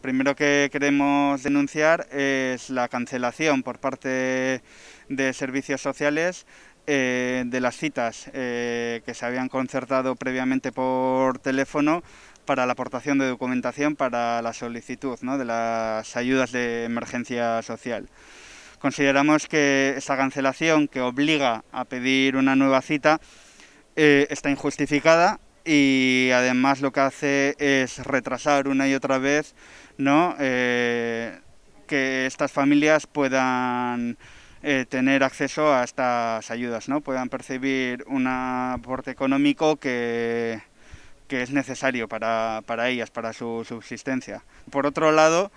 primero que queremos denunciar es la cancelación por parte de servicios sociales eh, de las citas eh, que se habían concertado previamente por teléfono para la aportación de documentación para la solicitud de las ayudas de emergencia social. Consideramos que esa cancelación que obliga a pedir una nueva cita eh, está injustificada y además lo que hace es retrasar una y otra vez eh, que estas familias puedan eh, tener acceso a estas ayudas, ¿no? puedan percibir un aporte económico que, que es necesario para ellas, para su subsistencia. Por otro lado,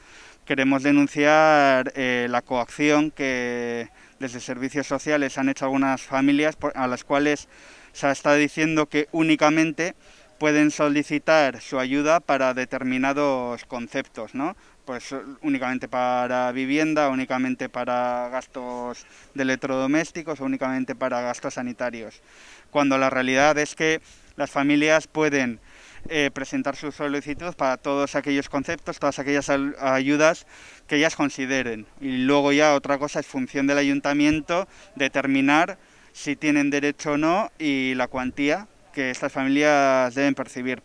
queremos denunciar eh, la coacción que desde servicios sociales han hecho algunas familias a las cuales se está diciendo que únicamente pueden solicitar su ayuda para determinados conceptos, ¿no? Pues eh, únicamente para vivienda, únicamente para gastos de electrodomésticos únicamente para gastos sanitarios. Cuando la realidad es que las familias pueden eh, presentar su solicitud para todos aquellos conceptos, todas aquellas ayudas que ellas consideren. Y luego ya otra cosa es función del ayuntamiento determinar si tienen derecho o no y la cuantía que estas familias deben percibir.